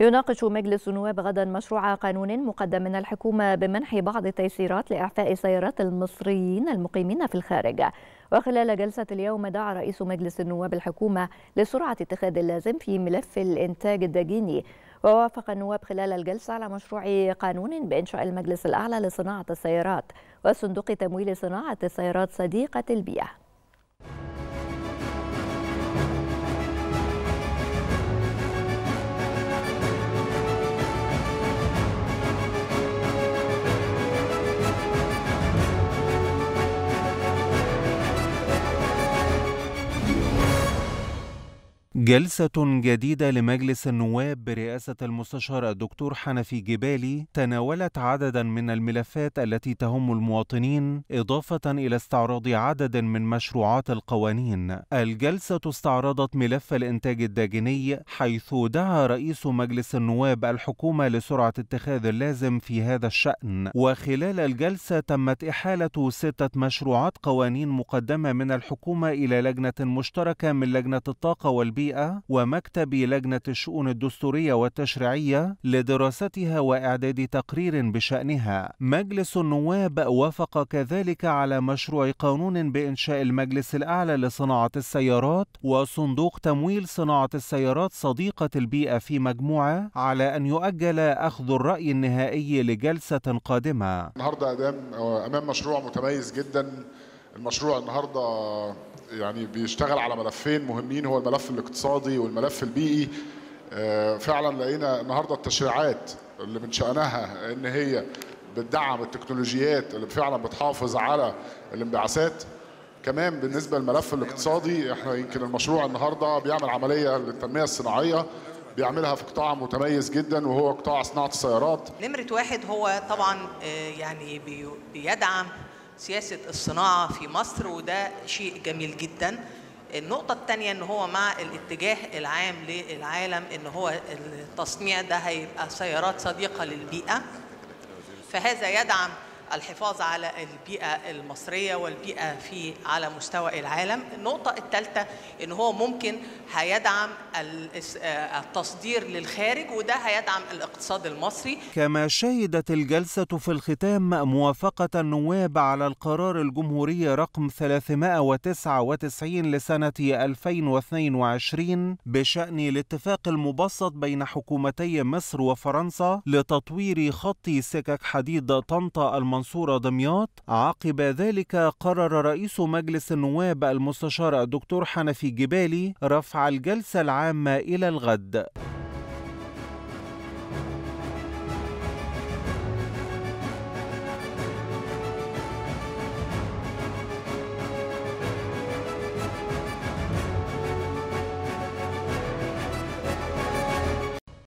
يناقش مجلس النواب غدا مشروع قانون مقدم من الحكومة بمنح بعض التيسيرات لإعفاء سيارات المصريين المقيمين في الخارج وخلال جلسة اليوم دعا رئيس مجلس النواب الحكومة لسرعة اتخاذ اللازم في ملف الإنتاج الدجيني ووافق النواب خلال الجلسة على مشروع قانون بإنشاء المجلس الأعلى لصناعة السيارات وصندوق تمويل صناعة السيارات صديقة البيئة جلسة جديدة لمجلس النواب برئاسة المستشار الدكتور حنفي جبالي تناولت عددا من الملفات التي تهم المواطنين إضافة إلى استعراض عدد من مشروعات القوانين. الجلسة استعرضت ملف الإنتاج الداجني حيث دعا رئيس مجلس النواب الحكومة لسرعة اتخاذ اللازم في هذا الشأن. وخلال الجلسة تمت إحالة ستة مشروعات قوانين مقدمة من الحكومة إلى لجنة مشتركة من لجنة الطاقة والبيئة البيئة ومكتب لجنة الشؤون الدستورية والتشريعية لدراستها وإعداد تقرير بشأنها. مجلس النواب وافق كذلك على مشروع قانون بإنشاء المجلس الأعلى لصناعة السيارات وصندوق تمويل صناعة السيارات صديقة البيئة في مجموعة على أن يؤجل أخذ الرأي النهائي لجلسة قادمة. النهارده أمام مشروع متميز جدا المشروع النهارده يعني بيشتغل على ملفين مهمين هو الملف الاقتصادي والملف البيئي آه، فعلا لقينا النهارده التشريعات اللي من شأنها ان هي بتدعم التكنولوجيات اللي فعلا بتحافظ على الانبعاثات كمان بالنسبه للملف الاقتصادي احنا يمكن المشروع النهارده بيعمل عمليه للتنميه الصناعيه بيعملها في قطاع متميز جدا وهو قطاع صناعه السيارات نمره واحد هو طبعا آه، يعني بيدعم سياسه الصناعه في مصر وده شيء جميل جدا النقطة الثانية ان هو مع الاتجاه العام للعالم ان هو التصنيع ده هيبقى سيارات صديقة للبيئة فهذا يدعم الحفاظ على البيئة المصرية والبيئة في على مستوى العالم النقطة الثالثة إن هو ممكن هيدعم آه، التصدير للخارج وده هيدعم الاقتصاد المصري كما شهدت الجلسة في الختام موافقة النواب على القرار الجمهوري رقم 399 لسنة 2022 بشأن الاتفاق المبسط بين حكومتي مصر وفرنسا لتطوير خط سكك حديد طنطا المنطقة المنصورة دمياط عقب ذلك قرر رئيس مجلس النواب المستشار الدكتور حنفي جبالي رفع الجلسة العامة إلى الغد